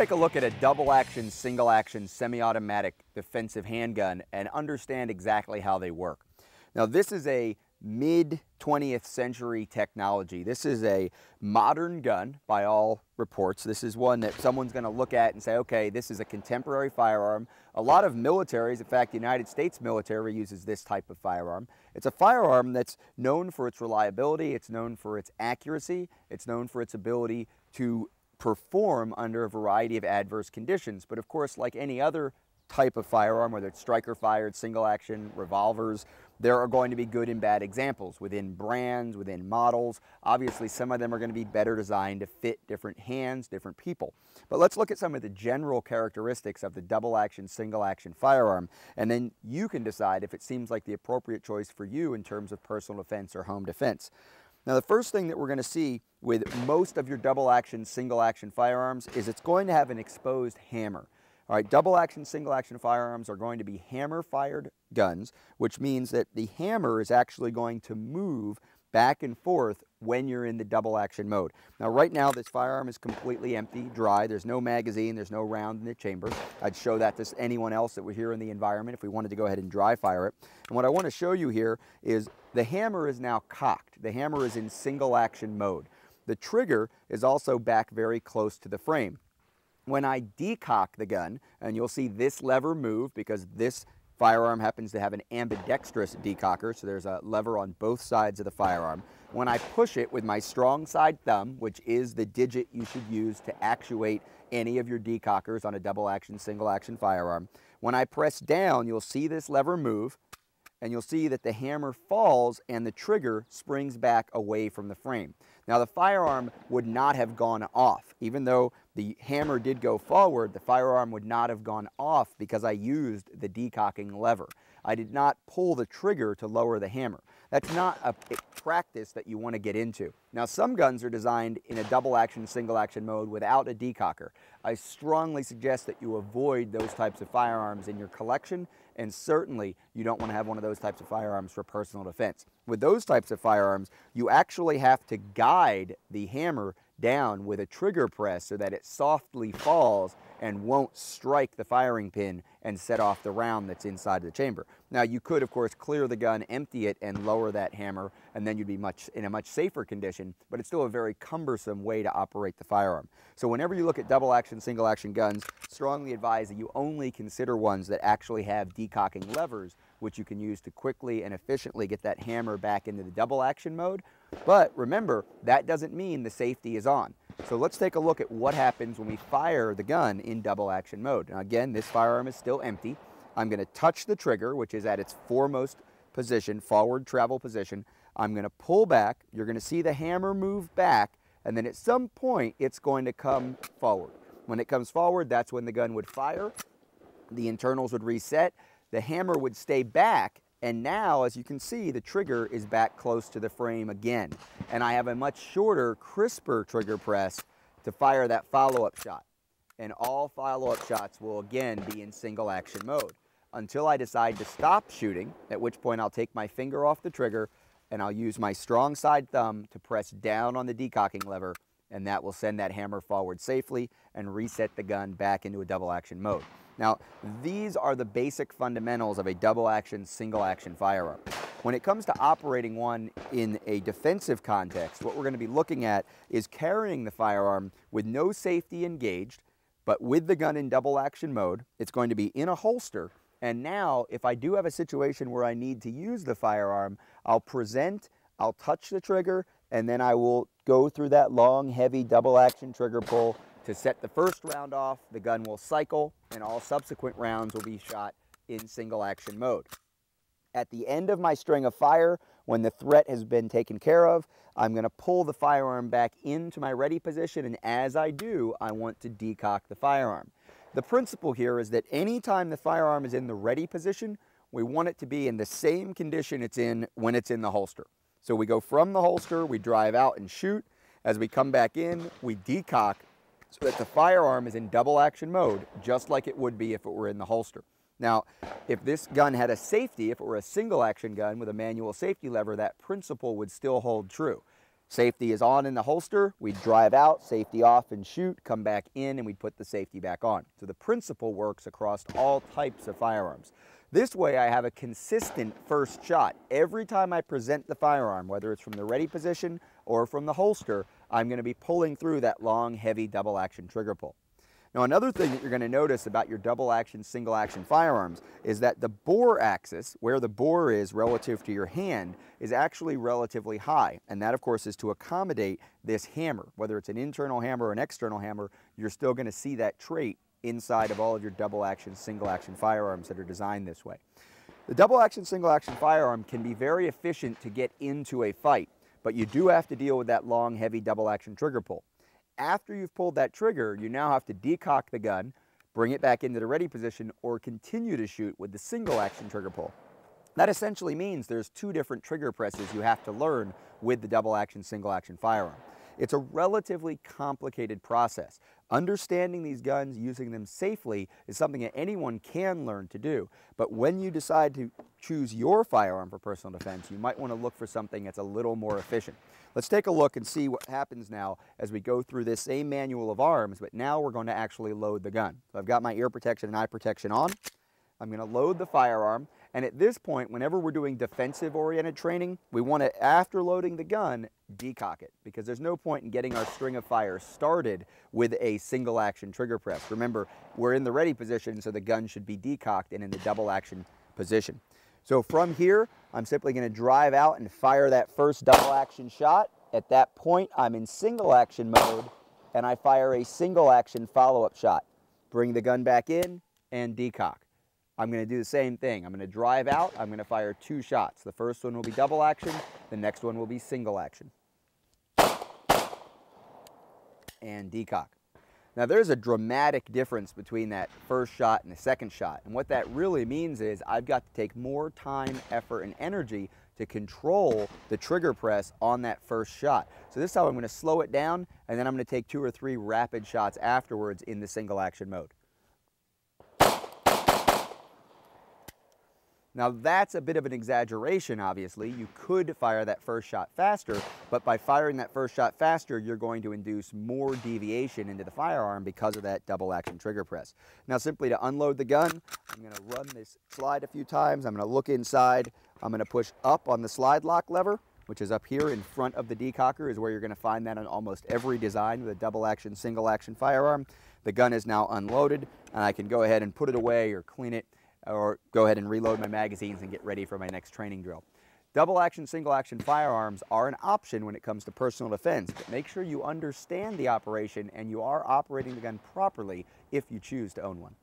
take a look at a double action, single action, semi-automatic defensive handgun and understand exactly how they work. Now this is a mid 20th century technology. This is a modern gun by all reports. This is one that someone's going to look at and say, okay, this is a contemporary firearm. A lot of militaries, in fact, the United States military uses this type of firearm. It's a firearm that's known for its reliability, it's known for its accuracy, it's known for its ability to perform under a variety of adverse conditions. But of course, like any other type of firearm, whether it's striker fired, single action, revolvers, there are going to be good and bad examples within brands, within models. Obviously, some of them are going to be better designed to fit different hands, different people. But let's look at some of the general characteristics of the double action, single action firearm, and then you can decide if it seems like the appropriate choice for you in terms of personal defense or home defense. Now the first thing that we're going to see with most of your double action, single action firearms is it's going to have an exposed hammer. All right, double action, single action firearms are going to be hammer fired guns, which means that the hammer is actually going to move back and forth when you're in the double action mode. Now right now this firearm is completely empty, dry, there's no magazine, there's no round in the chamber. I'd show that to anyone else that were here in the environment if we wanted to go ahead and dry fire it. And what I want to show you here is the hammer is now cocked. The hammer is in single action mode. The trigger is also back very close to the frame. When I decock the gun, and you'll see this lever move because this firearm happens to have an ambidextrous decocker, so there's a lever on both sides of the firearm. When I push it with my strong side thumb, which is the digit you should use to actuate any of your decockers on a double action, single action firearm, when I press down, you'll see this lever move, and you'll see that the hammer falls and the trigger springs back away from the frame. Now the firearm would not have gone off. Even though the hammer did go forward, the firearm would not have gone off because I used the decocking lever. I did not pull the trigger to lower the hammer. That's not a practice that you want to get into. Now, some guns are designed in a double action, single action mode without a decocker. I strongly suggest that you avoid those types of firearms in your collection, and certainly you don't want to have one of those types of firearms for personal defense. With those types of firearms, you actually have to guide the hammer down with a trigger press so that it softly falls and won't strike the firing pin and set off the round that's inside the chamber. Now you could of course clear the gun, empty it and lower that hammer and then you'd be much in a much safer condition, but it's still a very cumbersome way to operate the firearm. So whenever you look at double action, single action guns, strongly advise that you only consider ones that actually have decocking levers which you can use to quickly and efficiently get that hammer back into the double action mode. But remember, that doesn't mean the safety is on. So let's take a look at what happens when we fire the gun in double action mode. Now again, this firearm is still empty. I'm gonna touch the trigger, which is at its foremost position, forward travel position. I'm gonna pull back. You're gonna see the hammer move back, and then at some point, it's going to come forward. When it comes forward, that's when the gun would fire. The internals would reset, the hammer would stay back and now, as you can see, the trigger is back close to the frame again. And I have a much shorter, crisper trigger press to fire that follow-up shot. And all follow-up shots will again be in single action mode until I decide to stop shooting, at which point I'll take my finger off the trigger and I'll use my strong side thumb to press down on the decocking lever and that will send that hammer forward safely and reset the gun back into a double action mode. Now, these are the basic fundamentals of a double action, single action firearm. When it comes to operating one in a defensive context, what we're going to be looking at is carrying the firearm with no safety engaged, but with the gun in double action mode. It's going to be in a holster. And now, if I do have a situation where I need to use the firearm, I'll present, I'll touch the trigger, and then I will go through that long, heavy double action trigger pull to set the first round off. The gun will cycle and all subsequent rounds will be shot in single action mode. At the end of my string of fire, when the threat has been taken care of, I'm going to pull the firearm back into my ready position, and as I do, I want to decock the firearm. The principle here is that anytime the firearm is in the ready position, we want it to be in the same condition it's in when it's in the holster. So we go from the holster, we drive out and shoot. As we come back in, we decock so that the firearm is in double action mode, just like it would be if it were in the holster. Now, if this gun had a safety, if it were a single action gun with a manual safety lever, that principle would still hold true. Safety is on in the holster, we drive out, safety off and shoot, come back in and we put the safety back on. So the principle works across all types of firearms. This way I have a consistent first shot. Every time I present the firearm, whether it's from the ready position or from the holster, I'm going to be pulling through that long, heavy double action trigger pull. Now another thing that you're going to notice about your double action, single action firearms is that the bore axis, where the bore is relative to your hand, is actually relatively high. And that of course is to accommodate this hammer. Whether it's an internal hammer or an external hammer, you're still going to see that trait inside of all of your double action, single action firearms that are designed this way. The double action, single action firearm can be very efficient to get into a fight, but you do have to deal with that long, heavy double action trigger pull. After you've pulled that trigger, you now have to decock the gun, bring it back into the ready position, or continue to shoot with the single action trigger pull. That essentially means there's two different trigger presses you have to learn with the double action, single action firearm. It's a relatively complicated process, Understanding these guns, using them safely, is something that anyone can learn to do. But when you decide to choose your firearm for personal defense, you might want to look for something that's a little more efficient. Let's take a look and see what happens now as we go through this same manual of arms, but now we're going to actually load the gun. So I've got my ear protection and eye protection on. I'm going to load the firearm. And at this point, whenever we're doing defensive oriented training, we want to, after loading the gun, decock it because there's no point in getting our string of fire started with a single action trigger press. Remember, we're in the ready position, so the gun should be decocked and in the double action position. So from here, I'm simply going to drive out and fire that first double action shot. At that point, I'm in single action mode and I fire a single action follow-up shot. Bring the gun back in and decock. I'm gonna do the same thing. I'm gonna drive out, I'm gonna fire two shots. The first one will be double action, the next one will be single action. And decock. Now there's a dramatic difference between that first shot and the second shot. And what that really means is I've got to take more time, effort, and energy to control the trigger press on that first shot. So this time I'm gonna slow it down and then I'm gonna take two or three rapid shots afterwards in the single action mode. Now that's a bit of an exaggeration, obviously. You could fire that first shot faster, but by firing that first shot faster, you're going to induce more deviation into the firearm because of that double action trigger press. Now simply to unload the gun, I'm gonna run this slide a few times. I'm gonna look inside. I'm gonna push up on the slide lock lever, which is up here in front of the decocker is where you're gonna find that on almost every design with a double action, single action firearm. The gun is now unloaded and I can go ahead and put it away or clean it or go ahead and reload my magazines and get ready for my next training drill. Double action, single action firearms are an option when it comes to personal defense, but make sure you understand the operation and you are operating the gun properly if you choose to own one.